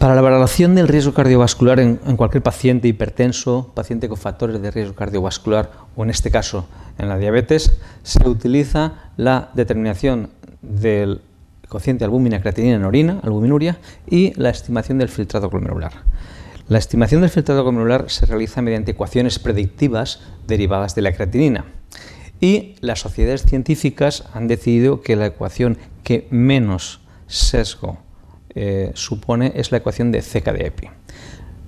Para la valoración del riesgo cardiovascular en, cualquier paciente hipertenso, paciente con factores de riesgo cardiovascular o en este caso en la diabetes, se utiliza la determinación del cociente albúmina creatinina en orina, albuminuria, y la estimación del filtrado glomerular. La estimación del filtrado glomerular se realiza mediante ecuaciones predictivas derivadas de la creatinina. Y las sociedades científicas han decidido que la ecuación que menos sesgo eh, supone es la ecuación de ckd de EPI.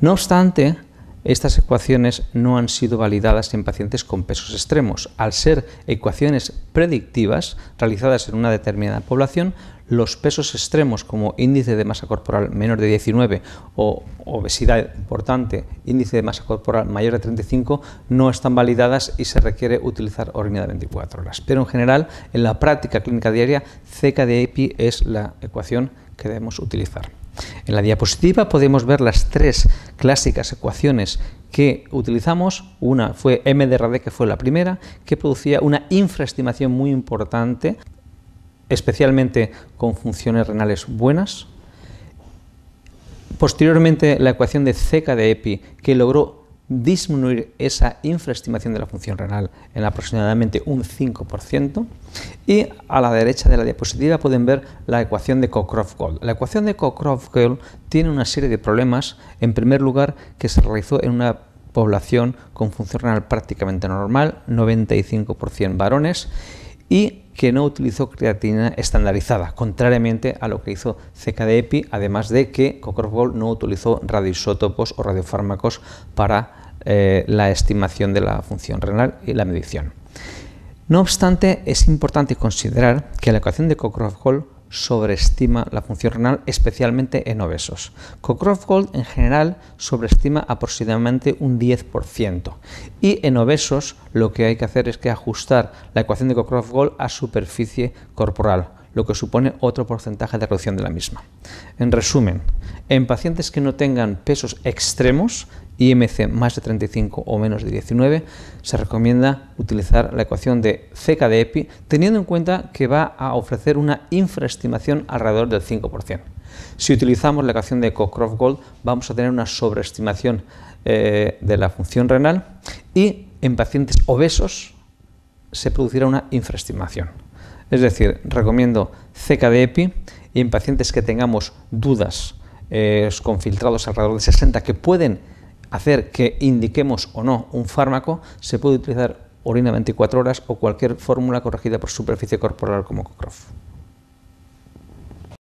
No obstante, estas ecuaciones no han sido validadas en pacientes con pesos extremos. Al ser ecuaciones predictivas realizadas en una determinada población, los pesos extremos como índice de masa corporal menor de 19 o obesidad importante, índice de masa corporal mayor de 35, no están validadas y se requiere utilizar orina de 24 horas. Pero en general, en la práctica clínica diaria, CKD-EPI es la ecuación que debemos utilizar. En la diapositiva podemos ver las tres clásicas ecuaciones que utilizamos. Una fue MDRD, que fue la primera, que producía una infraestimación muy importante, especialmente con funciones renales buenas. Posteriormente, la ecuación de Zeca de Epi, que logró disminuir esa infraestimación de la función renal en aproximadamente un 5% y a la derecha de la diapositiva pueden ver la ecuación de Cockcroft-Gold. La ecuación de Cockcroft-Gold tiene una serie de problemas, en primer lugar que se realizó en una población con función renal prácticamente normal, 95% varones y que no utilizó creatina estandarizada, contrariamente a lo que hizo CKDEPI, e además de que Cochrane no utilizó radioisótopos o radiofármacos para eh, la estimación de la función renal y la medición. No obstante, es importante considerar que la ecuación de Cochrane sobreestima la función renal, especialmente en obesos. cockroft Gold en general sobreestima aproximadamente un 10%. Y en obesos lo que hay que hacer es que ajustar la ecuación de cockroft Gold a superficie corporal lo que supone otro porcentaje de reducción de la misma. En resumen, en pacientes que no tengan pesos extremos, IMC más de 35 o menos de 19, se recomienda utilizar la ecuación de CK de EPI, teniendo en cuenta que va a ofrecer una infraestimación alrededor del 5%. Si utilizamos la ecuación de Cockcroft-Gold, vamos a tener una sobreestimación eh, de la función renal y en pacientes obesos se producirá una infraestimación. Es decir, recomiendo ckd de EPI y en pacientes que tengamos dudas eh, con filtrados alrededor de 60 que pueden hacer que indiquemos o no un fármaco, se puede utilizar orina 24 horas o cualquier fórmula corregida por superficie corporal como Cocroft.